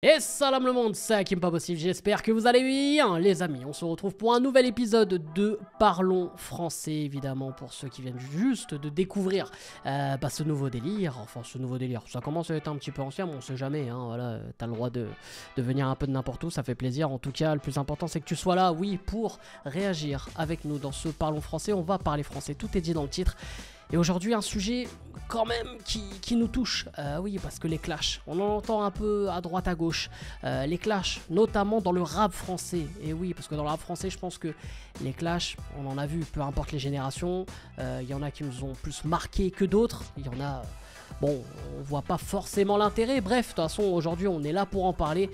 Et salam le monde, c'est Hakim Pas Possible, j'espère que vous allez bien les amis, on se retrouve pour un nouvel épisode de Parlons Français évidemment pour ceux qui viennent juste de découvrir euh, bah, ce nouveau délire, enfin ce nouveau délire, ça commence à être un petit peu ancien mais on sait jamais, hein, voilà, t'as le droit de, de venir un peu de n'importe où, ça fait plaisir, en tout cas le plus important c'est que tu sois là, oui, pour réagir avec nous dans ce Parlons Français, on va parler français, tout est dit dans le titre, et aujourd'hui, un sujet quand même qui, nous touche. Euh, oui, parce que les clashs, on en entend un peu à droite à gauche. Euh, les clashs, notamment dans le rap français. Et oui, parce que dans le rap français, je pense que les clashs, on en a vu, peu importe les générations. Euh, il y en a qui nous ont plus marqué que d'autres. Il y en a. Bon, on voit pas forcément l'intérêt. Bref, de toute façon, aujourd'hui, on est là pour en parler.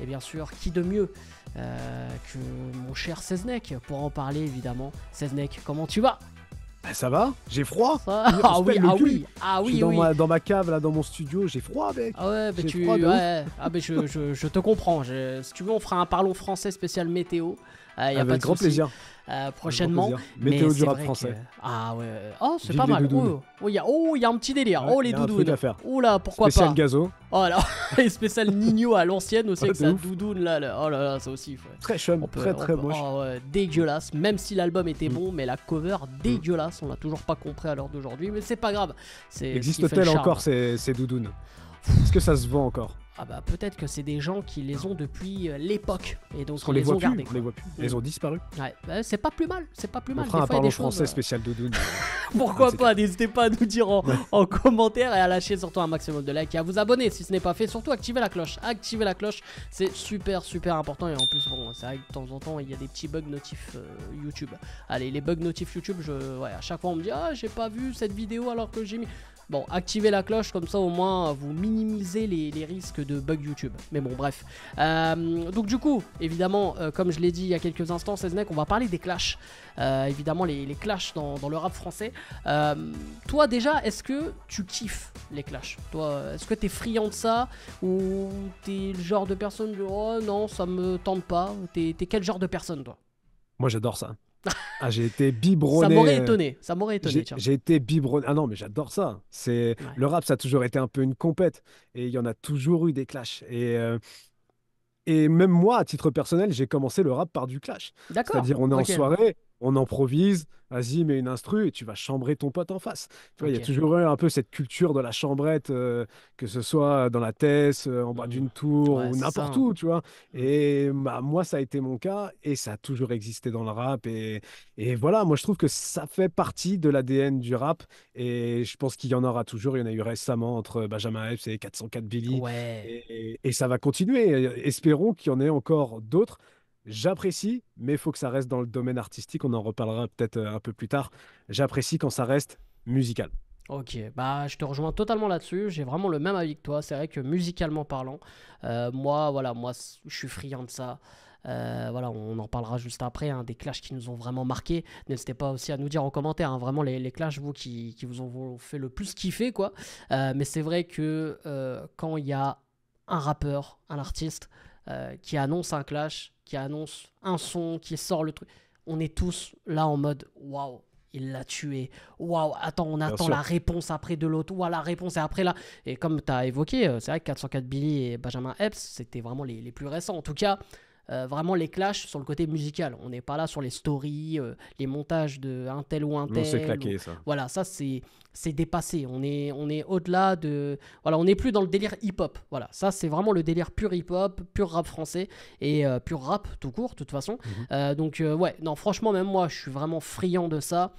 Et bien sûr, qui de mieux que mon cher Seznek pour en parler, évidemment. Seznek, comment tu vas ben, ça va, j'ai froid. Ah, oui, ah, oui, ah oui, dans, Ma, cave, là, dans mon studio, j'ai froid, mec. Ah ouais, tu... ouais. Ah, je, te comprends. Si tu veux, on fera un parlons français spécial météo. Avec ah, y a pas de grand plaisir. Euh, prochainement. Météo du rap français. Euh, ah ouais. Euh, oh, c'est pas mal. Oh, il oh, oh, y, a un petit délire. oh, les doudounes. Oh là, pourquoi pas. Spécial gazo. Oh là, et spécial Nino à l'ancienne aussi sait que ça doudoune là, là, Oh là là, ça aussi. Très chum, très très moche. Oh, dégueulasse. Même si l'album était mm. bon, mais la cover mm. dégueulasse. On l'a toujours pas compris à l'heure d'aujourd'hui, mais c'est pas grave. Existe-t-elle encore ces, ces doudounes Est-ce que ça se vend encore ah bah peut-être que c'est des gens qui les ont depuis euh, l'époque et donc on les, voit ont gardés. les voit plus, ils ont disparu. Ouais. Bah, c'est pas plus mal, c'est pas plus mal. Fera un français choses... Euh, spécial Doudou. Pourquoi ah, pas N'hésitez pas à nous dire en, commentaire et à lâcher surtout un maximum de likes et à vous abonner si ce n'est pas fait. Surtout activez la cloche, activez la cloche, c'est super super important et en plus bon c'est vrai que de temps en temps il y a des petits bugs notifs euh, YouTube. Allez les bugs notifs YouTube, je ouais à chaque fois on me dit ah j'ai pas vu cette vidéo alors que j'ai mis Bon, activez la cloche, comme ça au moins vous minimisez les, risques de bug YouTube. Mais bon, bref. Euh, donc du coup, évidemment, euh, comme je l'ai dit il y a quelques instants, mecs, on va parler des clashs. Euh, évidemment, les, les clashs dans, le rap français. toi déjà, est-ce que tu kiffes les clashs Toi, est-ce que t'es friand de ça Ou t'es le genre de personne du oh non, ça me tente pas T'es quel genre de personne, toi Moi, j'adore ça ah, j'ai été biberonné. ça m'aurait étonné. Ça m'aurait étonné. J'ai été biberonné. Ah non, mais j'adore ça. C'est le rap, ça a toujours été un peu une compète et il y en a toujours eu des clashs. Et euh, et même moi, à titre personnel, j'ai commencé le rap par du clash. D'accord. C'est-à-dire, on est en soirée on improvise, vas-y, mets une instru et tu vas chambrer ton pote en face. Tu vois, il y a toujours eu un peu cette culture de la chambrette, euh, que ce soit dans la thèse, euh, en bas mmh. d'une tour ou n'importe hein. où, tu vois. Mmh. Et bah, moi, ça a été mon cas et ça a toujours existé dans le rap. Et, et voilà, moi, je trouve que ça fait partie de l'ADN du rap et je pense qu'il y en aura toujours. Il y en a eu récemment entre Benjamin Epps et 404 Billy. et ça va continuer. Espérons qu'il y en ait encore d'autres. J'apprécie, mais il faut que ça reste dans le domaine artistique. On en reparlera peut-être euh, un peu plus tard. J'apprécie quand ça reste musical. Ok, bah je te rejoins totalement là-dessus. J'ai vraiment le même avis que toi. C'est vrai que musicalement parlant, euh, moi, voilà, moi, je suis friand de ça. Euh, voilà, on en parlera juste après, hein, des clashs qui nous ont vraiment marqué. N'hésitez pas aussi à nous dire en commentaire, hein, vraiment les, clashs, vous, qui, vous ont fait le plus kiffer, quoi. mais c'est vrai que quand il y a un rappeur, un artiste, qui annonce un clash, qui annonce un son, qui sort le truc. On est tous là en mode waouh, il l'a tué. Waouh, attends, on attend la réponse après de l'autre. Waouh, la réponse est après là. Et comme tu as évoqué, euh, c'est vrai que 404 Billy et Benjamin Epps, c'était vraiment les, plus récents. En tout cas, euh, vraiment les clashs sur le côté musical. On n'est pas là sur les stories, euh, les montages de un tel ou un tel. ça. Voilà, ça c'est c'est dépassé. On est on est au-delà de voilà, on n'est plus dans le délire hip-hop. Voilà, ça c'est vraiment le délire pur hip-hop, pur rap français et euh, pur rap tout court de toute façon. Mhm. donc ouais, non franchement même moi je suis vraiment friand de ça.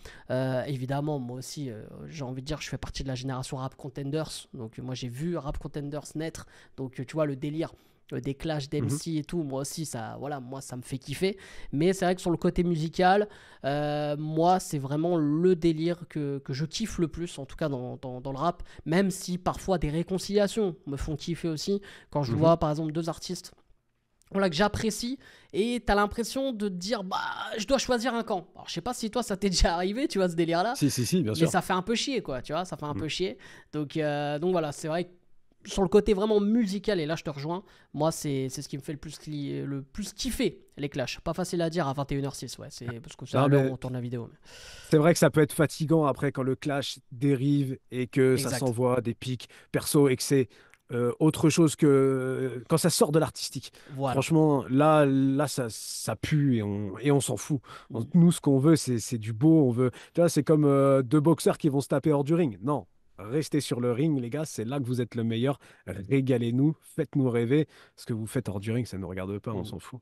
évidemment moi aussi j'ai envie de dire je fais partie de la génération rap contenders. Donc moi j'ai vu rap contenders naître. Donc tu vois le délire euh, des clashs mhm. d'MC et tout, moi aussi, ça, voilà, moi, ça me fait kiffer. Mais c'est vrai que sur le côté musical, euh, moi, c'est vraiment le délire que, que, je kiffe le plus, en tout cas dans, dans, le rap, même si parfois des réconciliations me font kiffer aussi. Quand je mhm. vois, par exemple, deux artistes voilà, que j'apprécie et t'as l'impression de dire bah je dois choisir un camp. Alors je sais pas si toi ça t'est déjà arrivé, tu vois ce délire là. Si bien sûr. Mais ça fait un peu chier quoi, tu vois, ça fait un mm. peu chier. Donc euh, donc voilà, c'est vrai que sur le côté vraiment musical, et là je te rejoins, moi c'est ce qui me fait le plus, le plus kiffer les clashs. Pas facile à dire à 21h06, ouais, c'est parce que ça, on tourne la vidéo. C'est vrai que ça peut être fatigant après quand le clash dérive et que ça s'envoie des pics perso et que c'est euh, autre chose que quand ça sort de l'artistique. Franchement, là, là ça, ça pue et on, s'en fout. Nous, ce qu'on veut, c'est du beau. On veut, tu c'est comme euh, deux boxeurs qui vont se taper hors du ring. Non, Restez sur le ring, les gars, c'est là que vous êtes le meilleur. Régalez-nous, faites-nous rêver. Ce que vous faites hors du ring, ça ne nous regarde pas, on mm. s'en fout.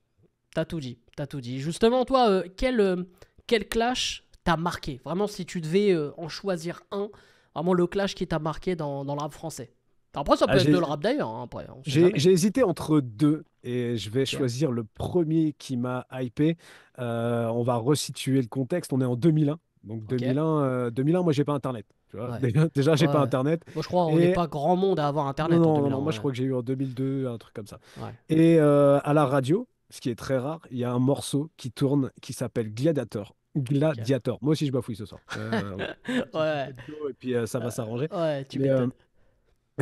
T'as tout dit, t'as tout dit. Justement, toi, euh, quel, euh, quel clash t'a marqué Vraiment, si tu devais euh, en choisir un, vraiment le clash qui t'a marqué dans, dans le rap français après, ça ah, peut être le rap d'ailleurs. Hein, j'ai hésité entre deux et je vais choisir le premier qui m'a hypé. on va resituer le contexte. On est en 2001. Donc 2001, 2001 moi, j'ai pas Internet. Déjà, j'ai pas Internet. Moi, je crois qu'on n'est pas grand monde à avoir Internet. en moi, je crois que j'ai eu en 2002, un truc comme ça. Et euh, à la radio, ce qui est très rare, il y a un morceau qui tourne qui s'appelle Gladiator. Gladiator. Moi aussi, je bafouille ce soir. Euh, ouais. Et puis, euh, ça va s'arranger. Ouais, tu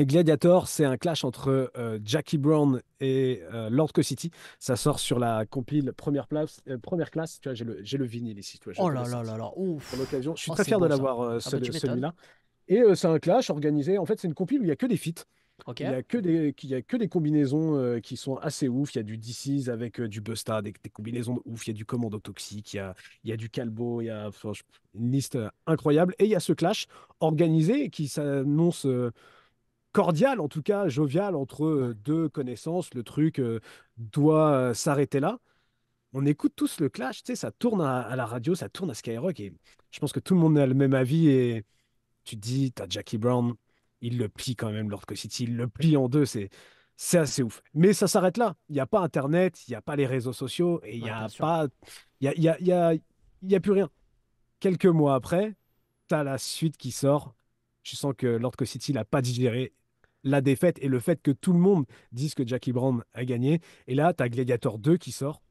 Gladiator, c'est un clash entre euh, Jackie Brown et euh, Lord City. Ça sort sur la compile première, place, euh, première classe. Tu vois, j'ai le, j'ai le vinyle ici. oh là là là là, ouf. Pour l'occasion, je suis oh, très fier de l'avoir ah bah, celui-là. Et c'est un clash organisé. En fait, c'est une compile où il n'y a que des feats. Il n'y a, que des, a que des combinaisons qui sont assez ouf. Il y a du DC's avec du Busta, des, combinaisons ouf. Il y a du Commando Toxique, il y a, il y a du Calbo, il y a une liste incroyable. Et il y a ce clash organisé qui s'annonce cordial, en tout cas jovial, entre euh, deux connaissances. Le truc euh, doit euh, s'arrêter là. On écoute tous le clash, tu ça tourne à, la radio, ça tourne à Skyrock. Et je pense que tout le monde a le même avis. Et tu te dis, t'as Jackie Brown, il le plie quand même, Lord Co City, il le plie en deux. C'est c'est assez ouf. Mais ça s'arrête là. Il n'y a pas Internet, il n'y a pas les réseaux sociaux, et il n'y a pas. Il a, y a, y y a, plus rien. Quelques mois après, t'as la suite qui sort. Je sens que Lord Co City l'a pas digéré la défaite et le fait que tout le monde dise que Jackie Brown a gagné. Et là, tu as Gladiator 2 qui sort.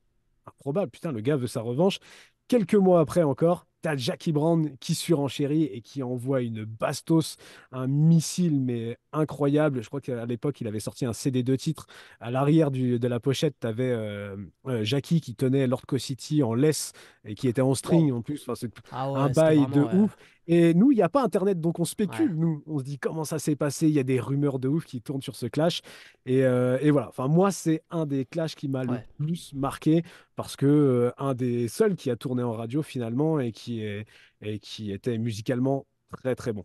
Improbable, putain, le gars veut sa revanche. Quelques mois après encore, tu as Jackie Brown qui surenchérit et qui envoie une bastos, un missile, mais incroyable. Je crois qu'à l'époque, il avait sorti un CD de titre. À l'arrière de la pochette, tu avais euh, euh, Jackie qui tenait Lord Co City en laisse et qui était en string en plus. Enfin, c'est ah un bail de ouf. Et nous, il n'y a pas Internet, donc on spécule. Nous, on se dit comment ça s'est passé. Il y a des rumeurs de ouf qui tournent sur ce clash. Et, euh, voilà. Enfin, moi, c'est un des clashs qui m'a le plus marqué parce que euh, un des seuls qui a tourné en radio finalement et qui est et qui était musicalement très très bon.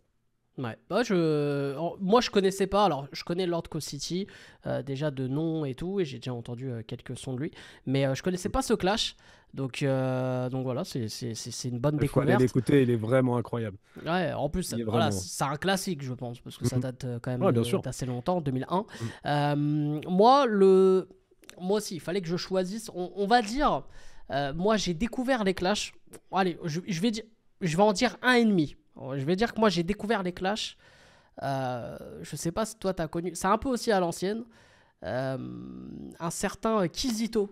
Bah, je... Moi, je connaissais pas. Alors, je connais Lord Co City, euh, déjà de nom et tout, et j'ai déjà entendu euh, quelques sons de lui. Mais euh, je connaissais pas ce clash. Donc, donc voilà, c'est une bonne il découverte. il est vraiment incroyable. Ouais, en plus, c'est voilà, un classique, je pense, parce que ça mhm. date quand même assez d'assez longtemps, 2001. Mhm. moi, le... moi aussi, il fallait que je choisisse. On, va dire, moi, j'ai découvert les clashs. Allez, je vais dire je vais en dire un et demi je vais dire que moi, j'ai découvert les Clash. Euh, je sais pas si toi, tu as connu. C'est un peu aussi à l'ancienne. Euh, un certain Kizito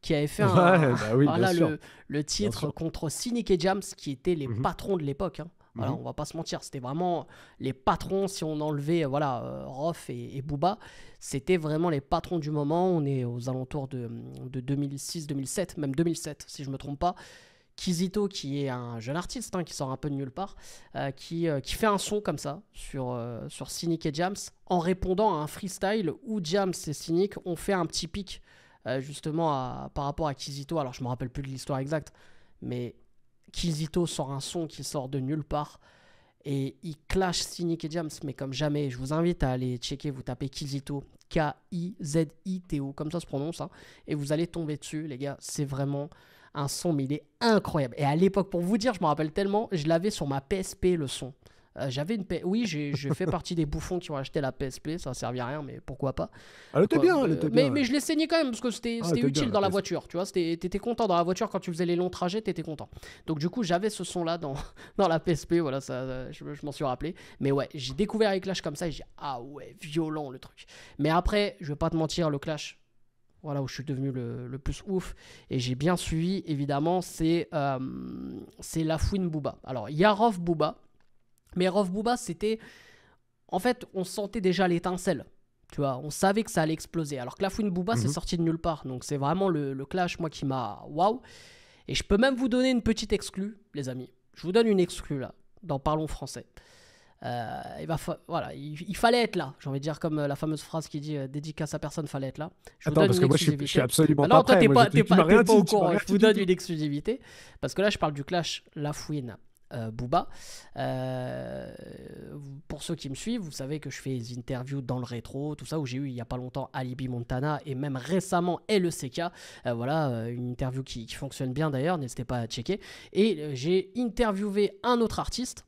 qui avait fait le, titre contre Cynic et Jams qui étaient les mhm. patrons de l'époque. Hein. Voilà, mhm. On va pas se mentir, c'était vraiment les patrons, si on enlevait voilà, euh, Rof et, Booba, c'était vraiment les patrons du moment. On est aux alentours de, de 2006, 2007, même 2007 si je me trompe pas. Kizito, qui est un jeune artiste, hein, qui sort un peu de nulle part, euh, qui, euh, qui, fait un son comme ça sur, euh, sur Cynic et Jams, en répondant à un freestyle où Jams et Cynic ont fait un petit pic justement par rapport à Kizito. Alors je me rappelle plus de l'histoire exacte, mais Kizito sort un son qui sort de nulle part. Et il clash Cynic et Jams, mais comme jamais. Je vous invite à aller checker, vous tapez Kizito, K-I-Z-I-T-O, comme ça se prononce, hein, et vous allez tomber dessus, les gars. C'est vraiment un son, mais il est incroyable. Et à l'époque, pour vous dire, je me rappelle tellement, je l'avais sur ma PSP le son. Euh, j'avais une oui j'ai fait partie des bouffons qui ont acheté la PSP ça servait à rien mais pourquoi pas ah, elle bien, elle était bien mais, je l'ai saigné quand même parce que c'était ah, utile dans la, voiture tu vois t'étais content dans la voiture quand tu faisais les longs trajets t'étais content donc du coup j'avais ce son là dans, dans la PSP voilà ça, euh, je, m'en suis rappelé mais ouais j'ai découvert les Clash comme ça et j'ai ah ouais violent le truc mais après je vais pas te mentir le Clash voilà où je suis devenu le, plus ouf. Et j'ai bien suivi, évidemment, c'est la euh, c'est Lafouine Booba. Alors, il y a Rof Booba, mais Rof Booba, c'était. En fait, on sentait déjà l'étincelle. Tu vois, on savait que ça allait exploser. Alors que Lafouine Booba, c'est mhm. sorti de nulle part. Donc, c'est vraiment le, clash, moi, qui m'a. Waouh! Et je peux même vous donner une petite exclue, les amis. Je vous donne une exclue, là, dans Parlons français. Euh, il, voilà, il, fallait être là. J'ai envie de dire comme euh, la fameuse phrase qui dit euh, dédicace à personne, fallait être là. Je Attends, parce que moi je suis, absolument pas au courant. Je vous donne une exclusivité parce que là je parle du clash La Fouine. Booba. pour ceux qui me suivent, vous savez que je fais des interviews dans le rétro, tout ça, où j'ai eu il n'y a pas longtemps Alibi Montana et même récemment LECK. voilà, une interview qui, qui fonctionne bien d'ailleurs, n'hésitez pas à checker. Et j'ai interviewé un autre artiste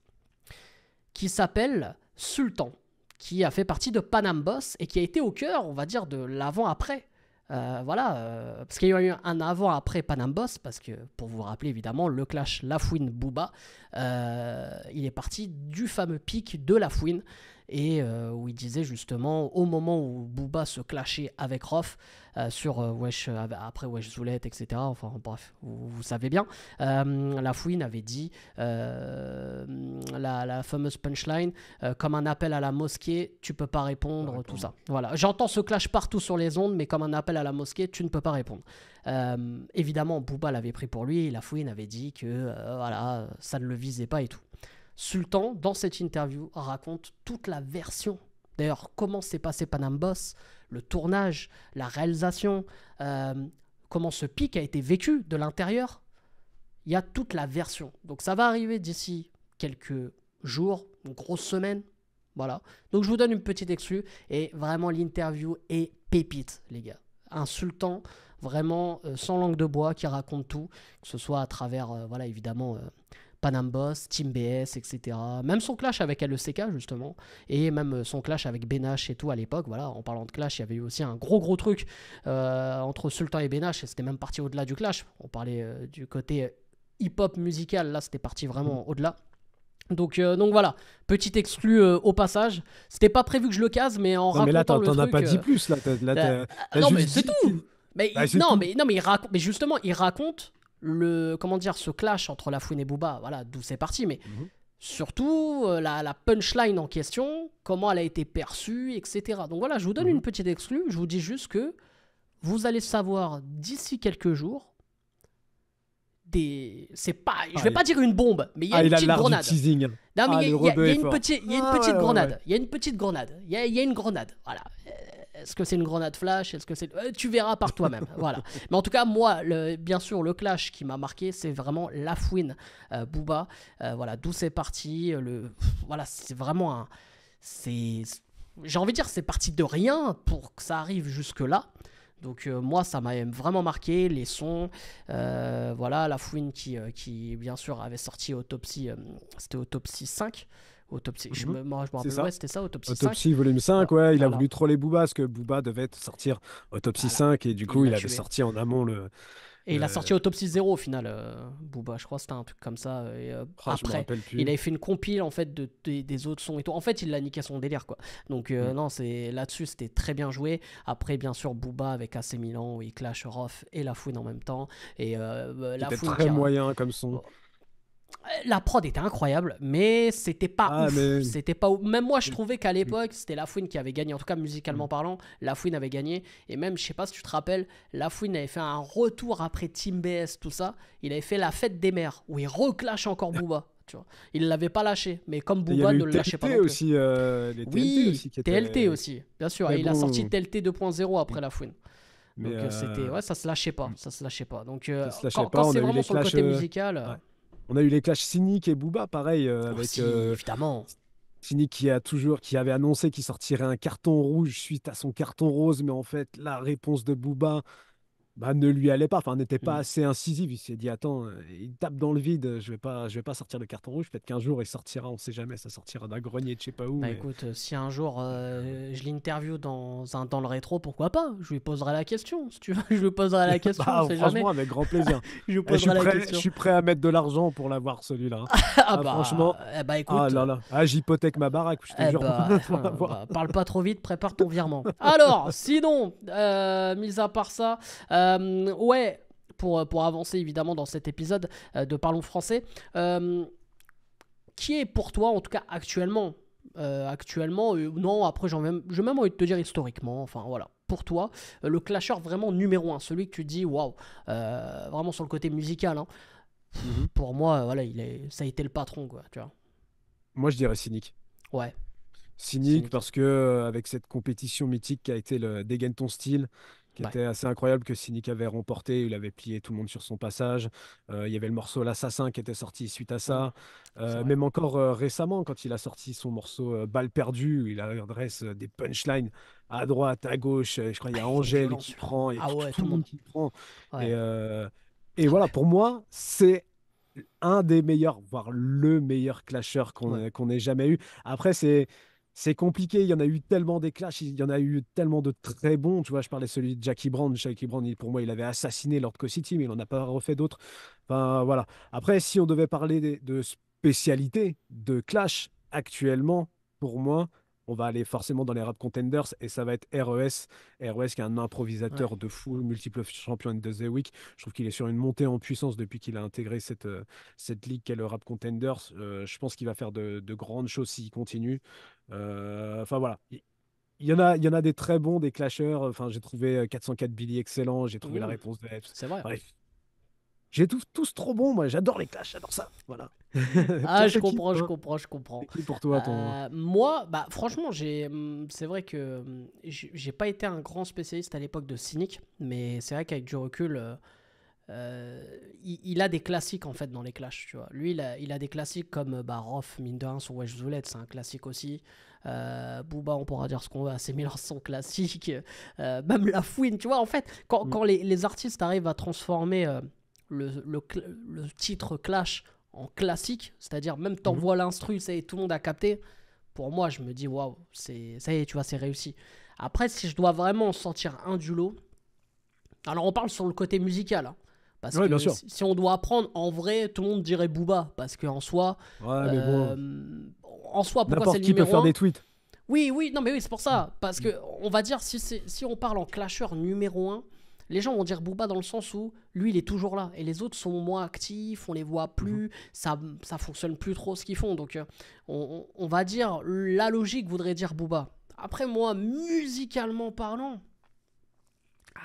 qui s'appelle Sultan, qui a fait partie de Panam Boss et qui a été au cœur, on va dire, de l'avant-après. Euh, voilà, euh, parce qu'il y a eu un avant-après Panam Boss, parce que, pour vous rappeler évidemment, le clash lafouine bouba euh, il est parti du fameux pic de Lafouine et euh, où il disait justement au moment où Booba se clashait avec Roth euh, sur euh, Wesh, après Wesh Zoulette, etc. Enfin bref, vous, savez bien. la Fouine avait dit la, fameuse punchline comme un appel à la mosquée, tu peux pas répondre, tout ça. Voilà, j'entends ce clash partout sur les ondes, mais comme un appel à la mosquée, tu ne peux pas répondre. évidemment, Booba l'avait pris pour lui, et la Fouine avait dit que voilà, ça ne le visait pas et tout. Sultan, dans cette interview, raconte toute la version. D'ailleurs, comment s'est passé Panam Boss, le tournage, la réalisation, euh, comment ce pic a été vécu de l'intérieur. Il y a toute la version. Donc ça va arriver d'ici quelques jours, une grosse semaine. Voilà. Donc je vous donne une petite exclue et vraiment l'interview est pépite, les gars. Un sultan vraiment euh, sans langue de bois qui raconte tout, que ce soit à travers, euh, voilà, évidemment, Panam Boss, Team BS, etc. Même son clash avec LECK, justement, et même euh, son clash avec Benache et tout à l'époque. Voilà, en parlant de clash, il y avait eu aussi un gros gros truc euh, entre Sultan et Benache, et c'était même parti au-delà du clash. On parlait euh, du côté hip-hop musical, là, c'était parti vraiment mm. au-delà. Donc, donc voilà, petit exclu au passage. C'était pas prévu que je le case, mais en non, racontant mais là, t'en as pas dit plus. Là, bah, ah, non, mais c'est bah, tout. Mais, non, mais non, mais il raconte. Mais justement, il raconte le comment dire ce clash entre La Fouine et Booba, voilà, d'où c'est parti, mais mhm. surtout euh, la, punchline en question, comment elle a été perçue, etc. Donc voilà, je vous donne mhm. une petite exclue, je vous dis juste que vous allez savoir d'ici quelques jours. Des... C'est pas, je vais pas dire une bombe, mais ah, il y a une petite grenade. il y a, une, petite, grenade. Il y a une petite grenade. Il y, a une grenade. Voilà. Est-ce que c'est une grenade flash Est-ce que c'est euh, Tu verras par toi-même. voilà. Mais en tout cas, moi, le, bien sûr, le clash qui m'a marqué, c'est vraiment la fouine euh, Booba. Euh, voilà, d'où c'est parti. Le, voilà, c'est vraiment un. C'est, j'ai envie de dire, c'est parti de rien pour que ça arrive jusque là. Donc moi, ça m'a vraiment marqué, les sons, voilà, la fouine qui, qui, bien sûr, avait sorti Autopsie, c'était Autopsie 5, Autopsie, je mhm. c'était ça, Autopsie, 5. volume 5, ouais, il a voulu troller Booba parce que Booba devait sortir Autopsie 5 et du coup, il, avait sorti en amont le. Et il a sorti Autopsie 0 au final, euh, Booba, je crois, c'était un truc comme ça. Euh, ah, après, il avait fait une compile en fait de, des autres sons et tout. En fait, il l'a niqué son délire quoi. Donc euh, mm. non, c'est là-dessus, c'était très bien joué. Après, bien sûr, Booba avec AC Milan où il clash Roth et La Fouine en même temps. Et bah, La très moyen comme son. Oh, la prod était incroyable, mais c'était pas ah, ouf. C'était pas Même moi, je mm. trouvais qu'à mm. l'époque, c'était La Fouine qui avait gagné. En tout cas, musicalement mm. parlant, La Fouine avait gagné. Et même, je sais pas si tu te rappelles, La Fouine avait fait un retour après Team BS, tout ça. Il avait fait la fête des mères, où il reclash encore Booba. Tu vois. Il l'avait pas lâché, mais comme Booba ne le lâchait pas. Il Aussi, euh, les TLT aussi, TLT aussi, bien sûr. Et il a sorti TLT euh, 2.0 après La Fouine. Donc euh, c'était euh, ouais, ça se lâchait pas, ça se lâchait pas. Donc quand, c'est vraiment sur le côté musical on a eu les clashs Cynic et Booba, pareil. Euh, avec, euh, évidemment. Cynic qui a toujours, qui avait annoncé qu'il sortirait un carton rouge suite à son carton rose, mais en fait, la réponse de Booba, bah, ne lui allait pas, enfin n'était pas mmh. assez incisif. Il s'est dit attends, euh, il tape dans le vide, je vais pas, je vais pas sortir le carton rouge. Peut-être qu'un jour il sortira, on sait jamais, ça sortira d'un grenier, de je sais pas où. Bah écoute, euh, si un jour euh, je l'interview dans un dans le rétro, pourquoi pas Je lui poserai la question, si tu veux, je lui poserai la question. bah, franchement, avec grand plaisir. je, eh, poserai suis la prêt, question. je suis prêt à mettre de l'argent pour l'avoir celui-là. Ah, ah, bah, franchement. Eh bah écoute. Ah là là, ah, j'hypothèque ma baraque, je te eh jure. Bah, eh bah, parle pas trop vite, prépare ton virement. Alors, sinon, mis à part ça. Euh, ouais, pour, euh, pour avancer évidemment dans cet épisode euh, de Parlons français, qui est pour toi, en tout cas actuellement, actuellement, non, après j'ai même, même envie de te dire historiquement, enfin voilà, pour toi, le clasher vraiment numéro un, celui que tu dis, waouh, vraiment sur le côté musical, hein. mhm. pour moi, voilà, il est, ça a été le patron, quoi, tu Moi je dirais cynique. Ouais. Cynique, parce que avec cette compétition mythique qui a été le dégaine ton style, qui était assez incroyable que Cynic avait remporté. Il avait plié tout le monde sur son passage. Euh, il y avait le morceau L'Assassin qui était sorti suite à mmh. ça. Euh, même encore euh, récemment, quand il a sorti son morceau Balle perdue, il adresse des punchlines à droite, à gauche. Je crois qu'il y a ah, Angèle qui prend. Ah tout, le monde qui prend. Et, voilà, pour moi, c'est un des meilleurs, voire le meilleur clasher qu'on ait jamais eu. Après, c'est c'est compliqué. Il y en a eu tellement des clashs, il y en a eu tellement de très bons. Tu vois, je parlais celui de Jackie Brand. Jackie Brand, pour moi, il avait assassiné Lord City, mais il n'en a pas refait d'autres. Enfin, voilà. Après, si on devait parler de spécialité de clash actuellement, pour moi, on va aller forcément dans les rap contenders et ça va être RES. RES qui est un improvisateur de fou, multiple champion de The Week. Je trouve qu'il est sur une montée en puissance depuis qu'il a intégré cette, euh, cette ligue qu'est le rap contenders. Euh, je pense qu'il va faire de, grandes choses s'il continue. Euh, enfin voilà. Il y, en a, il y en a des très bons, des clashers. Enfin, j'ai trouvé 404 Billy excellent, j'ai trouvé la réponse de C'est vrai. Hein. J'ai tous, tous trop bons, moi j'adore les clashs, j'adore ça. Voilà. ah, je comprends, je comprends, je comprends. pour toi, ton... Euh, moi, bah, franchement, j'ai, mm, c'est vrai que mm, j'ai pas été un grand spécialiste à l'époque de Cynic, mais c'est vrai qu'avec du recul, euh, euh, il, a des classiques en fait dans les clashs. Tu vois. Lui, il a, il a des classiques comme bah, Rof, mine de rien, Wesh c'est un classique aussi. Euh, Booba, on pourra dire ce qu'on veut, c'est Miller, classiques. même La Fouine, tu vois. En fait, quand, mm. quand les, artistes arrivent à transformer le, le, le, titre clash en classique, c'est-à-dire même mhm. t'envoies l'instru, ça tout le monde a capté. Pour moi, je me dis waouh, c'est ça y est, tu vois, c'est réussi. Après, si je dois vraiment sortir un du lot, alors on parle sur le côté musical. Hein, parce que Si, on doit apprendre, en vrai, tout le monde dirait Booba parce qu'en soi, euh, en soi, pourquoi c'est qui peut faire des tweets. Oui, oui, non, mais oui, c'est pour ça. Parce mm. que, on va dire, si, si on parle en clasheur numéro 1, les gens vont dire Booba dans le sens où lui, il est toujours là. Et les autres sont moins actifs, on les voit plus, mhm. ça, ça fonctionne plus trop ce qu'ils font. Donc, euh, on, va dire, la logique voudrait dire Booba. Après, moi, musicalement parlant, ah,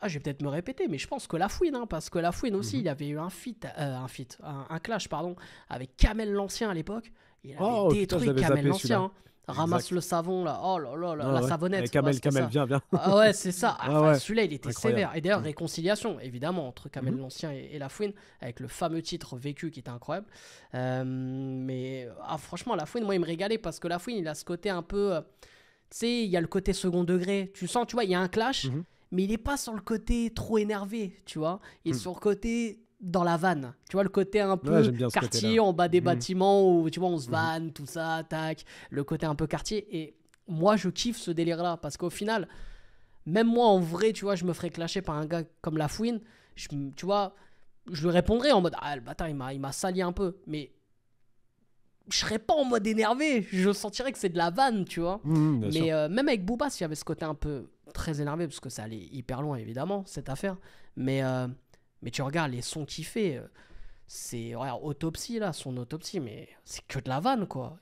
ah je vais peut-être me répéter, mais je pense que La Fouine, hein, parce que La Fouine aussi, mhm. il avait eu un fit euh, un, fit un, clash pardon, avec Kamel l'Ancien à l'époque. Il avait oh, détruit Kamel l'Ancien. Ramasse le savon, là. Oh là là, la, ah savonnette. Eh, Kamel, Kamel, viens, viens. Ah ouais, c'est ça. Ah, ah celui-là, il était sévère. Et d'ailleurs, mm. réconciliation, évidemment, entre Kamel mm. l'Ancien et, La Fouine, avec le fameux titre vécu qui était incroyable. Euh, mais franchement, La Fouine, moi, il me régalait parce que La Fouine, il a ce côté un peu. Euh, tu sais, il y a le côté second degré. Tu sens, tu vois, il y a un clash. Mm-hmm. mais il n'est pas sur le côté trop énervé, tu vois. Il est mm. sur le côté dans la vanne. Tu vois, le côté un peu quartier, en bas des mm. bâtiments où tu vois, on se mm. vanne, tout ça, tac. Le côté un peu quartier. Et moi, je kiffe ce délire-là parce qu'au final, même moi, en vrai, tu vois, je me ferais clasher par un gars comme La Fouine. Je, tu vois, je lui répondrais en mode Ah, le bâtard, il m'a sali un peu. Mais je serais pas en mode énervé. Je sentirais que c'est de la vanne, tu vois. Mm, mais euh, même avec Booba, s'il y avait ce côté un peu très énervé, parce que ça allait hyper loin, évidemment, cette affaire. Mais. Euh, mais tu regardes les sons qu'il fait. Euh, c'est. autopsie, là, son autopsie, mais c'est que de la vanne, quoi.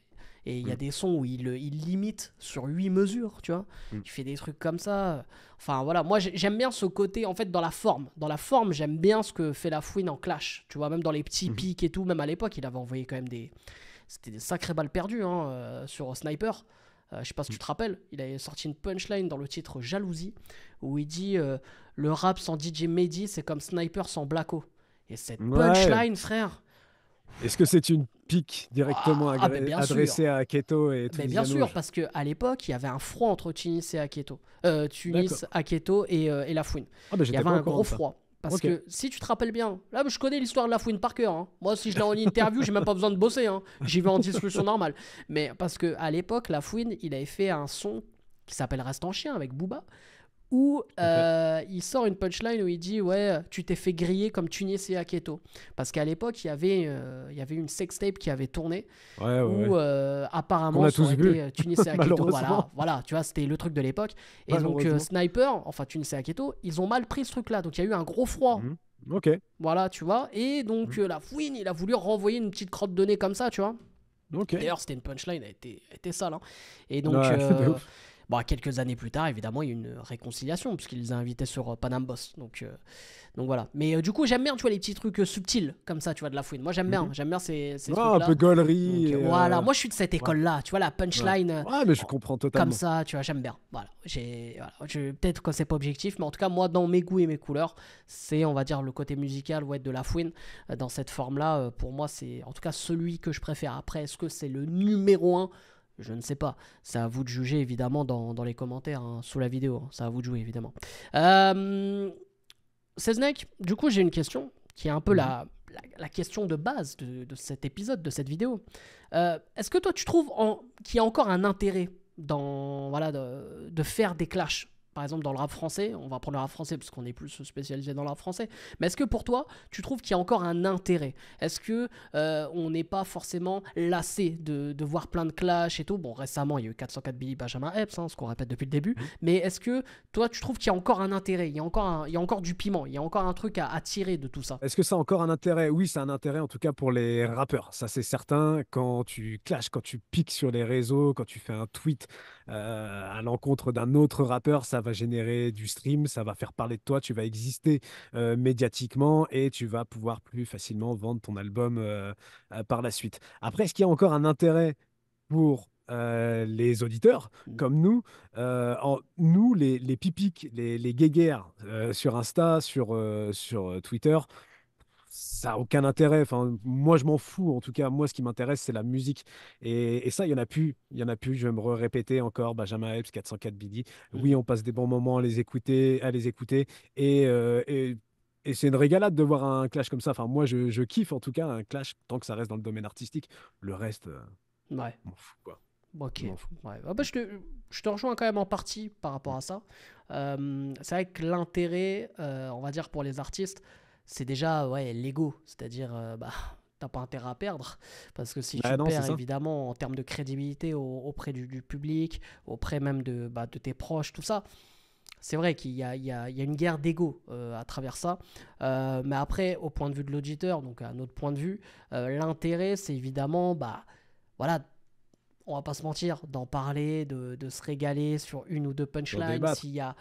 Et il y a mm. des sons où il, limite sur 8 mesures, tu vois. Mm. Il fait des trucs comme ça. Enfin voilà, moi j'aime bien ce côté, en fait, dans la forme. Dans la forme, j'aime bien ce que fait la fouine en clash. Tu vois, même dans les petits mm-hmm. pics et tout, même à l'époque, il avait envoyé quand même des. C'était des sacrés balles perdues hein, euh, sur Sniper. Euh, je sais pas si tu te mm. rappelles, il avait sorti une punchline dans le titre Jalousie où il dit euh, le rap sans DJ Mehdi, c'est comme sniper sans Blacko. Et cette punchline, frère. Est-ce que c'est une pique directement adressée à Aketo et Tunis? mais Bien sûr, parce qu'à l'époque, il y avait un froid entre Tunis et Aketo. Euh, Tunis, Aketo et, La ah, bah, il y avait un gros froid. Parce que si tu te rappelles bien, là je connais l'histoire de la fouine par cœur. Hein. Moi, si je l'ai en interview, j'ai même pas besoin de bosser. Hein. J'y vais en discussion normale. Mais parce que à l'époque, la fouine, il avait fait un son qui s'appelle Reste en chien avec Booba où euh, il sort une punchline où il dit ouais tu t'es fait griller comme Tunis et Aketo parce qu'à l'époque il y avait euh, il y avait une sextape qui avait tourné ouais, ouais, où euh, apparemment on a été Tunis et Aketo voilà voilà tu vois c'était le truc de l'époque et donc Sniper enfin Tunis et Aketo ils ont mal pris ce truc là donc il y a eu un gros froid mhm. Ok. Voilà, tu vois. Et donc, mhm. la fouine, il a voulu renvoyer une petite crotte de nez comme ça, tu vois. D'ailleurs, c'était une punchline, elle était, était sale. Hein. Et donc, Bon, bah, quelques années plus tard, évidemment, il y a une réconciliation, puisqu'ils les a invités sur euh, Panam Boss. Donc, euh, donc voilà. Mais euh, du coup, j'aime bien, tu vois, les petits trucs subtils, comme ça, tu vois, de la fouine. Moi, j'aime bien, mhm. j'aime bien ces, ah, Un peu gaulerie. voilà, moi, je suis de cette école-là, tu vois, la punchline. Ouais. mais je comprends totalement. Comme ça, tu vois, j'aime bien. Voilà. voilà. Peut-être que c'est pas objectif, mais en tout cas, moi, dans mes goûts et mes couleurs, c'est, on va dire, le côté musical, ouais, de la fouine. Dans cette forme-là, pour moi, c'est en tout cas celui que je préfère. Après, est-ce que c'est le numéro 1 je ne sais pas. C'est à vous de juger évidemment dans, les commentaires hein, sous la vidéo. Ça hein. à vous de jouer évidemment. Euh... du coup j'ai une question qui est un peu mhm. la, question de base de, cet épisode, de cette vidéo. Euh, est-ce que toi tu trouves qu'il y a encore un intérêt dans, voilà, de, de faire des clashs par exemple dans le rap français, on va prendre le rap français parce qu'on est plus spécialisé dans le rap français, mais est-ce que pour toi, tu trouves qu'il y a encore un intérêt Est-ce que euh, on n'est pas forcément lassé de, voir plein de clash et tout Bon, récemment, il y a eu 404 Billy Benjamin Epps, hein, ce qu'on répète depuis le début, mmh. mais est-ce que toi, tu trouves qu'il y a encore un intérêt il y, a encore il y a encore du piment, il y a encore un truc à, attirer de tout ça Est-ce que ça a encore un intérêt Oui, c'est un intérêt en tout cas pour les rappeurs, ça c'est certain. Quand tu clashes, quand tu piques sur les réseaux, quand tu fais un tweet, euh, à l'encontre d'un autre rappeur, ça va générer du stream, ça va faire parler de toi, tu vas exister euh, médiatiquement et tu vas pouvoir plus facilement vendre ton album euh, par la suite. Après, est-ce qu'il y a encore un intérêt pour les auditeurs mmh. comme nous, nous les, les pipiques, les, les sur Insta, sur Twitter, ça n'a aucun intérêt. Enfin, moi, je m'en fous. En tout cas, moi, ce qui m'intéresse, c'est la musique. Et, ça, il y en a plus. Il y en a plus. Je vais me répéter encore. Benjamin Epps, 404 Bidi. Mmh. Oui, on passe des bons moments à les écouter, à les écouter. Euh, et, c'est une régalade de voir un clash comme ça. Enfin, moi, je, je, kiffe en tout cas un clash tant que ça reste dans le domaine artistique. Le reste, euh, je m'en fous je, te, rejoins quand même en partie par rapport à ça. Euh, c'est vrai que l'intérêt, on va dire, pour les artistes, c'est déjà ouais, l'ego. C'est-à-dire, euh, bah, t'as pas intérêt à perdre. Parce que si tu perds, évidemment, en termes de crédibilité auprès du, public, auprès même de, bah, de tes proches, tout ça, c'est vrai qu'il y, y, y a, une guerre d'ego euh, à travers ça. Euh, mais après, au point de vue de l'auditeur, donc à notre point de vue, euh, l'intérêt, c'est évidemment, bah, voilà, on va pas se mentir, d'en parler, de, se régaler sur une ou deux punchlines. a,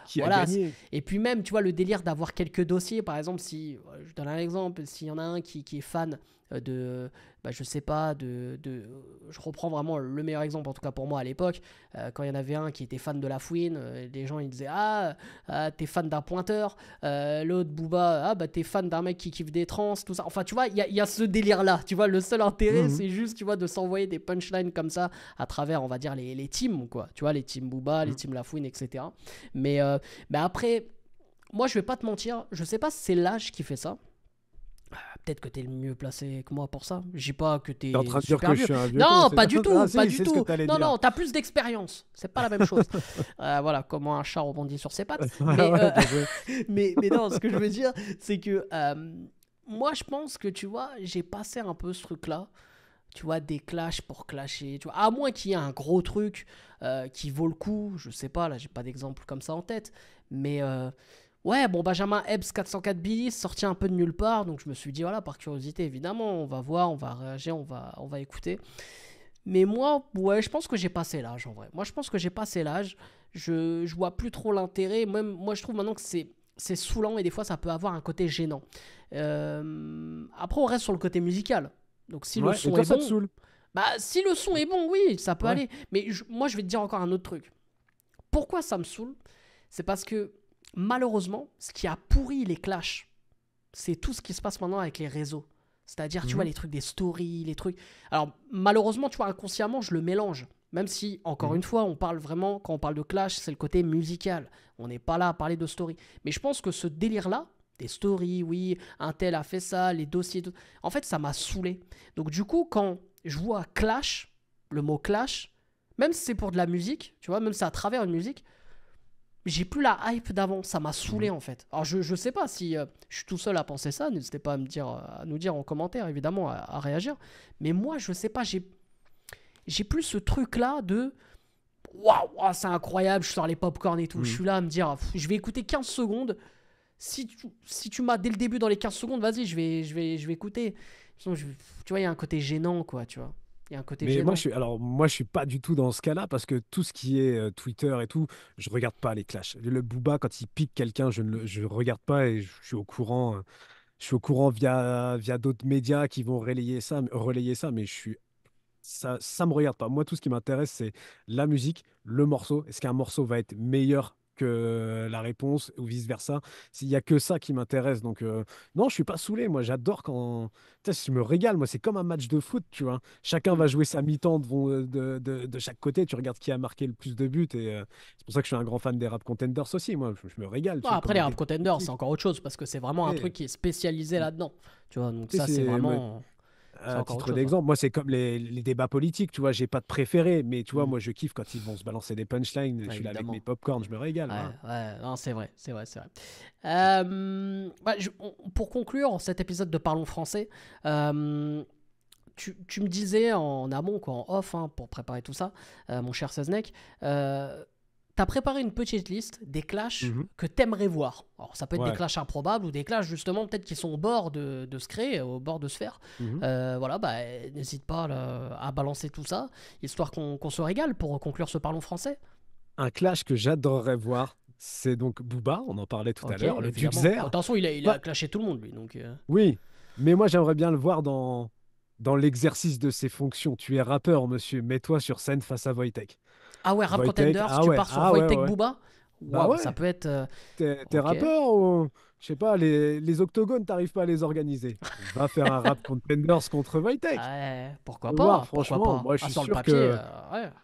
Et puis même, tu vois, le délire d'avoir quelques dossiers, par exemple, si je donne un exemple, s'il y en a un qui est fan euh, de, bah, je sais pas, de, de, je reprends vraiment le meilleur exemple, en tout cas pour moi à l'époque, euh, quand il y en avait un qui était fan de la fouine, euh, les gens ils disaient Ah, ah t'es fan d'un pointeur, l'autre Booba, ah bah t'es fan d'un mec qui kiffe des trans, tout ça. Enfin, tu vois, il y, y, a ce délire là, tu vois, le seul intérêt mhm. c'est juste, tu vois, de s'envoyer des punchlines comme ça à travers, on va dire, les, les teams, quoi, tu vois, les teams Booba, les mhm. teams La Fouine, etc. Mais, mais après, moi je vais pas te mentir, je sais pas si c'est l'âge qui fait ça peut-être que t'es le mieux placé que moi pour ça. J'ai pas que t'es. es en vieux Non, pas du tout, ah, pas du tout. Non, non, as plus d'expérience. C'est pas la même chose. Euh, voilà, comment un chat rebondit sur ses pattes. Euh, mais, non, ce que je veux dire, c'est que euh, moi, je pense que tu vois, j'ai passé un peu ce truc-là. Tu vois, des clashs pour clasher. Tu vois, à moins qu'il y ait un gros truc qui vaut le coup. Je sais pas, là, j'ai pas d'exemple comme ça en tête. Mais Ouais, bon, Benjamin Ebbs 404 Billy sorti un peu de nulle part, donc je me suis dit, voilà, par curiosité, évidemment, on va voir, on va réagir, on va, on va écouter. Mais moi, ouais, je pense que j'ai passé l'âge en vrai. Moi, je pense que j'ai passé l'âge. Je, je vois plus trop l'intérêt. Même moi, je trouve maintenant que c'est c'est saoulant et des fois ça peut avoir un côté gênant. Euh, après, on reste sur le côté musical. Donc si le son est ça bon, saoule. bah si le son est bon, oui, ça peut aller. Mais moi, je vais te dire encore un autre truc. Pourquoi ça me saoule C'est parce que malheureusement, ce qui a pourri les clashs, c'est tout ce qui se passe maintenant avec les réseaux. C'est-à-dire, tu vois, mhm. les trucs des stories, les trucs. Alors, malheureusement, tu vois, inconsciemment, je le mélange. Même si, encore mhm. une fois, on parle vraiment, quand on parle de clash, c'est le côté musical. On n'est pas là à parler de story. Mais je pense que ce délire-là, des stories, oui, un tel a fait ça, les dossiers. En fait, ça m'a saoulé. Donc, du coup, quand je vois clash, le mot clash, même si c'est pour de la musique, tu vois, même si à travers une musique, j'ai plus la hype d'avant, ça m'a saoulé mhm. en fait. Alors je, je sais pas si euh, je suis tout seul à penser ça, n'hésitez pas à me dire à nous dire en commentaire évidemment à, réagir, mais moi je sais pas, j'ai j'ai plus ce truc là de waouh, ah, c'est incroyable, je sors les popcorn et tout, je mhm. suis là à me dire je vais écouter 15 secondes. Si tu, si tu m'as dès le début dans les 15 secondes, vas-y, je vais je vais je vais écouter. tu vois, il y a un côté gênant quoi, tu vois côté. Mais moi, je suis, alors, moi, je suis pas du tout dans ce cas-là parce que tout ce qui est euh, Twitter et tout, je regarde pas les clashs. Le Booba, quand il pique quelqu'un, je ne le, je regarde pas et je suis au courant. Euh, je suis au courant via, via d'autres médias qui vont relayer ça, relayer ça, mais je suis ça, ça me regarde pas. Moi, tout ce qui m'intéresse, c'est la musique, le morceau. Est-ce qu'un morceau va être meilleur la réponse ou vice versa. s'il n'y a que ça qui m'intéresse. Donc, non, je suis pas saoulé. Moi, j'adore quand. tu je me régale. Moi, c'est comme un match de foot, tu vois. Chacun va mmh. jouer sa mi-temps de, de, chaque côté. Tu regardes qui a marqué le plus de buts. Et c'est pour ça que je suis un grand fan des rap contenders aussi. Moi, je, me régale. après, les rap contenders, c'est encore autre chose parce que c'est vraiment un eh. truc qui est spécialisé là-dedans. Tu vois, donc ça, c'est vraiment à titre hein. d'exemple, moi, c'est comme les, les, débats politiques, tu vois, j'ai pas de préféré, mais tu vois, mm. moi, je kiffe quand ils vont se balancer des punchlines, je suis là avec mes popcorn, je me régale. Ouais, ouais. c'est vrai, c'est vrai, c'est vrai. Euh, pour conclure cet épisode de Parlons français, euh, tu, tu, me disais en amont, quoi, en off, hein, pour préparer tout ça, euh, mon cher Seznec, T'as préparé une petite liste des clashs mhm. que t'aimerais voir. Alors, ça peut être des clashs improbables ou des clashs, justement, peut-être qui sont au bord de, de, se créer, au bord de se faire. Mhm. Euh, voilà, bah, n'hésite pas à balancer tout ça, histoire qu'on se régale pour conclure ce parlons français. Un clash que j'adorerais voir, c'est donc Booba, on en parlait tout à l'heure, le Duxer. Attention, il a, bah clashé tout le monde, lui. Donc, euh. Oui, mais moi, j'aimerais bien le voir dans, dans l'exercice de ses fonctions. Tu es rappeur, monsieur, mets-toi sur scène face à Wojtek. Ah ouais, Rap Contender, ah tu pars sur Voitech ah Booba, bah ça peut être. Euh, t'es rappeur ou je sais pas, les, les octogones, t'arrives pas à les organiser. Va faire un rap Contenders contre Vitek. Ouais, pourquoi pas Franchement, moi je ah, suis ah, sûr que euh,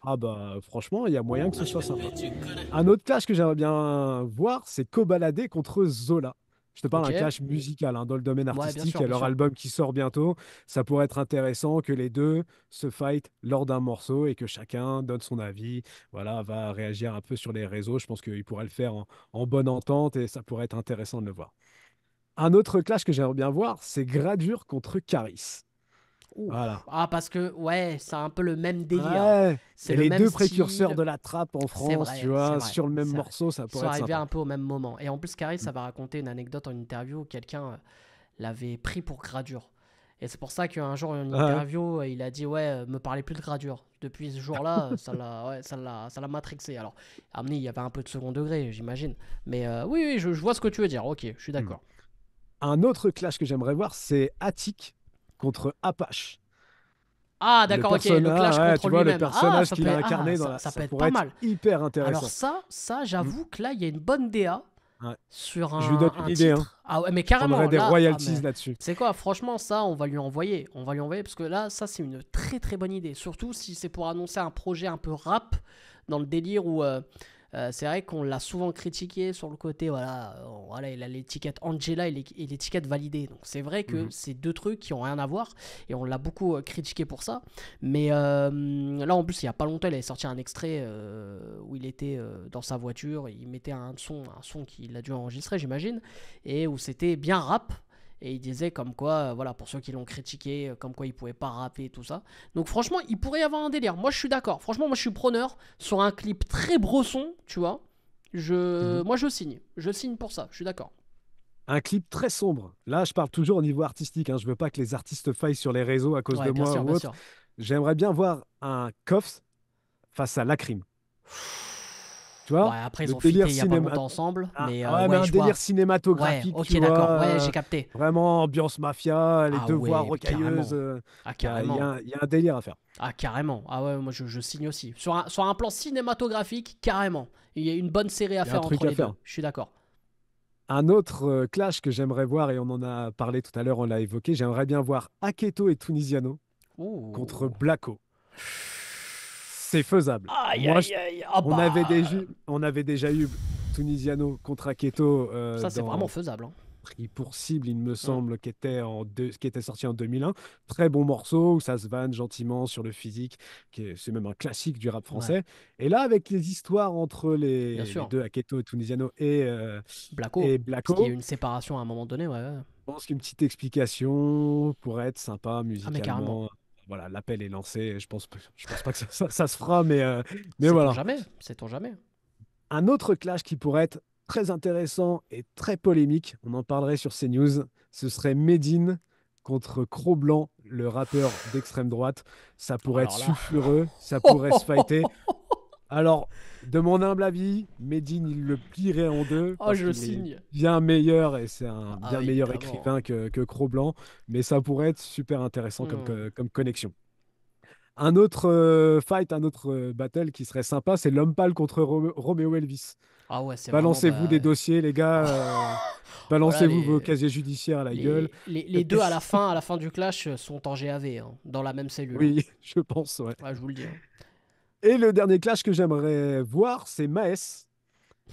ah bah franchement, il y a moyen que ce soit sympa. Un autre clash que j'aimerais bien voir, c'est Kobalade contre Zola. Je te parle d'un clash musical hein, dans le domaine artistique. et leur album qui sort bientôt. Ça pourrait être intéressant que les deux se fightent lors d'un morceau et que chacun donne son avis. Voilà, va réagir un peu sur les réseaux. Je pense qu'ils pourraient le faire en, bonne entente et ça pourrait être intéressant de le voir. Un autre clash que j'aimerais bien voir, c'est Gradure contre Caris. Ah, parce que, ouais, c'est un peu le même délire. C'est les deux précurseurs de la trappe en France, tu vois, sur le même morceau, ça pourrait être. un peu au même moment. Et en plus, Carrie, ça mm. va raconter une anecdote en interview où quelqu'un euh, l'avait pris pour gradure. Et c'est pour ça qu'un jour, en ah interview, euh, il a dit Ouais, euh, me parlez plus de gradure. Depuis ce jour-là, ça l'a matrixé. Alors, Amni, il y avait un peu de second degré, j'imagine. Mais oui, oui je, je, vois ce que tu veux dire. Ok, je suis mm. d'accord. Un autre clash que j'aimerais voir, c'est Attic contre Apache. Ah d'accord, ok. Le clash contre lui Le personnage ah, qu'il a incarné ah, dans ça, peut être pas mal. Hyper intéressant. Alors ça, ça, j'avoue que là, il y a une bonne DA. Ouais. Sur un, Je lui donne une idée. Hein. Ah ouais, mais carrément. On aurait des royalties ah, là-dessus. C'est quoi Franchement, ça, on va lui envoyer. On va lui envoyer parce que là, ça, c'est une très très bonne idée. Surtout si c'est pour annoncer un projet un peu rap dans le délire où. Euh, euh, c'est vrai qu'on l'a souvent critiqué sur le côté, voilà, euh, voilà il a l'étiquette Angela et l'étiquette validée. Donc c'est vrai que mhm. c'est deux trucs qui ont rien à voir et on l'a beaucoup euh, critiqué pour ça. Mais là, en plus, il y a pas longtemps, il avait sorti un extrait où il était dans sa voiture, il mettait un son, un son qu'il a dû enregistrer, j'imagine, et où c'était bien rap. Et il disait comme quoi, euh, voilà, pour ceux qui l'ont critiqué, euh, comme quoi il pouvait pas rapper et tout ça. Donc franchement, il pourrait y avoir un délire. Moi, je suis d'accord. Franchement, moi, je suis preneur sur un clip très brosson, tu vois. Je, mhm. Moi, je signe. Je signe pour ça. Je suis d'accord. Un clip très sombre. Là, je parle toujours au niveau artistique. Hein. Je veux pas que les artistes faillent sur les réseaux à cause de moi ou autre. J'aimerais bien voir un Koffs face à Lacrim. Après, ils ont fêté il y a pas ensemble. Ah, euh, ah, mais, ouais, un délire cinématographique. ok, d'accord, ouais, j'ai capté. Vraiment, ambiance mafia, les ah deux voix rocailleuses. ah, carrément. Il y, a un délire à faire. Ah, carrément. Ah ouais, moi, je, signe aussi. Sur un, plan cinématographique, carrément. Il y a une bonne série à faire entre les faire. deux. Je suis d'accord. Un autre euh, clash que j'aimerais voir, et on en a parlé tout à l'heure, on l'a évoqué, j'aimerais bien voir Aketo et Tunisiano contre Blacko c'est faisable. Ah on, avait bah. déjà, on avait déjà eu Tunisiano contre Aketo. Euh, ça, c'est vraiment faisable. Hein pour cible, il me mm. semble, qu'était qui, était en deux, qui était sorti en 2001. Très bon morceau où ça se vanne gentiment sur le physique, qui c'est même un classique du rap français. Et là, avec les histoires entre les, les deux, Aketo, Tunisiano et euh, black et Blacko. y a une séparation à un moment donné. Ouais, je pense qu'une petite explication pourrait être sympa ah, musicalement voilà, l'appel est lancé. Je pense, je pense pas que ça, se fera, mais, euh, mais voilà. Jamais, c'est jamais. Un autre clash qui pourrait être très intéressant et très polémique, on en parlerait sur CNews, ce serait Medine contre cro le rappeur d'extrême droite. Ça pourrait être sulfureux, ça pourrait se fighter. Alors, de mon humble avis, Medine, il le plierait en deux. Oh, je signe. Bien meilleur, et c'est un ah, bien ah, meilleur écrivain que, que cro mais ça pourrait être super intéressant comme, hmm. comme connexion. Un autre euh, fight, un autre euh, battle qui serait sympa, c'est l'homme pâle contre Romeo Elvis. Ah ouais, Balancez-vous bah, des dossiers, les gars. Euh, balancez-vous vos casiers judiciaires à la gueule. Les, deux à la fin, à la fin du clash sont en GAV, hein, dans la même cellule. Oui, hein. je pense. Ouais. je vous le dis. Hein. Et le dernier clash que j'aimerais voir, c'est Maes.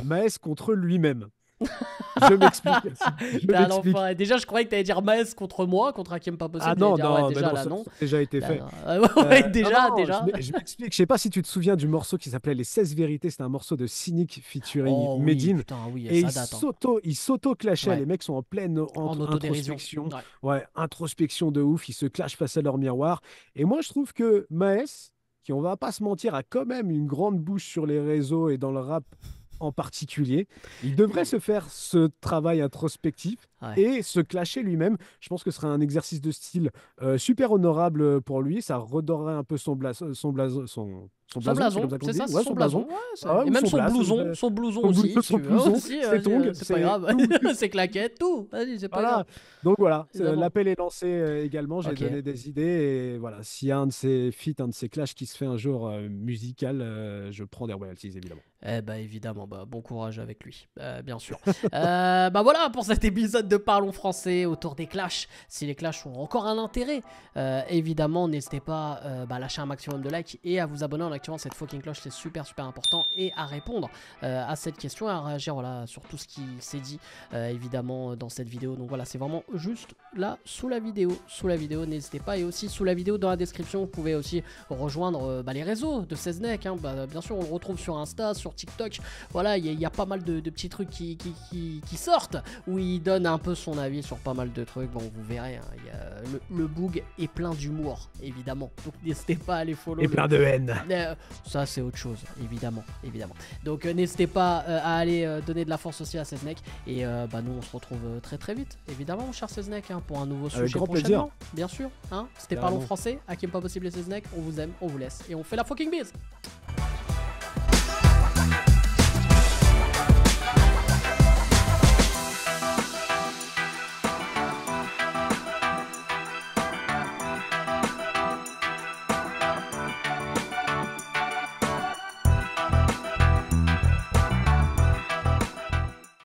Maes contre lui-même. je m'explique. Déjà, je croyais que tu allais dire Maes contre moi, contre Hakim pas possible. Ah non, non, déjà, non, ça, non. déjà été fait. déjà, déjà. Je, m'explique. Je sais pas si tu te souviens du morceau qui s'appelait Les 16 vérités. C'était un morceau de Cynic featuring oh Medine. et ils hein. s'auto-clashaient. Les mecs sont en pleine introspection. Ouais. introspection de ouf. Ils se clashent face à leur miroir. Et moi, je trouve que Maes qui, on va pas se mentir, a quand même une grande bouche sur les réseaux et dans le rap en particulier. Il devrait se faire ce travail introspectif et se clasher lui-même. Je pense que ce serait un exercice de style euh, super honorable pour lui. Ça redorerait un peu son, blason euh, son, son son blason, c'est ça, son, blason. Ah même son, blouson, son blouson aussi. Euh, c'est pas grave. c'est claquette, tout. c'est pas grave. Donc voilà, euh, l'appel est lancé euh, également. J'ai donné des idées. Et voilà, si y a un de ces feats, un de ces clashs qui se fait un jour musical, je prends des royalties évidemment. Eh ben évidemment, bah, bon courage avec lui, bien sûr. bah voilà pour cet épisode de Parlons français autour des clashs. Si les clashs ont encore un intérêt, évidemment, n'hésitez pas bah, à lâcher un maximum de likes et à vous abonner en cette fucking cloche c'est super super important et à répondre euh, à cette question et à réagir voilà, sur tout ce qui s'est dit euh, évidemment euh, dans cette vidéo. Donc voilà c'est vraiment juste là sous la vidéo, sous la vidéo n'hésitez pas et aussi sous la vidéo dans la description vous pouvez aussi rejoindre bah, les réseaux de 16 neck hein. bah, bien sûr on le retrouve sur Insta, sur TikTok, voilà il y, a pas mal de, petits trucs qui, sortent où il donne un peu son avis sur pas mal de trucs, bon vous verrez, hein. le, le est plein d'humour évidemment donc n'hésitez pas à aller follow. Et plein de haine. Euh, ça c'est autre chose, évidemment, évidemment. Donc euh, n'hésitez pas euh, à aller donner de la force aussi à Seznec. Et bah, nous, on se retrouve très très vite, évidemment, mon cher Seznec, hein, pour un nouveau sujet prochainement. Bien sûr. Hein C'était Parlons français. À qui pas possible les Seznec. On vous aime, on vous laisse. Et on fait la fucking bise.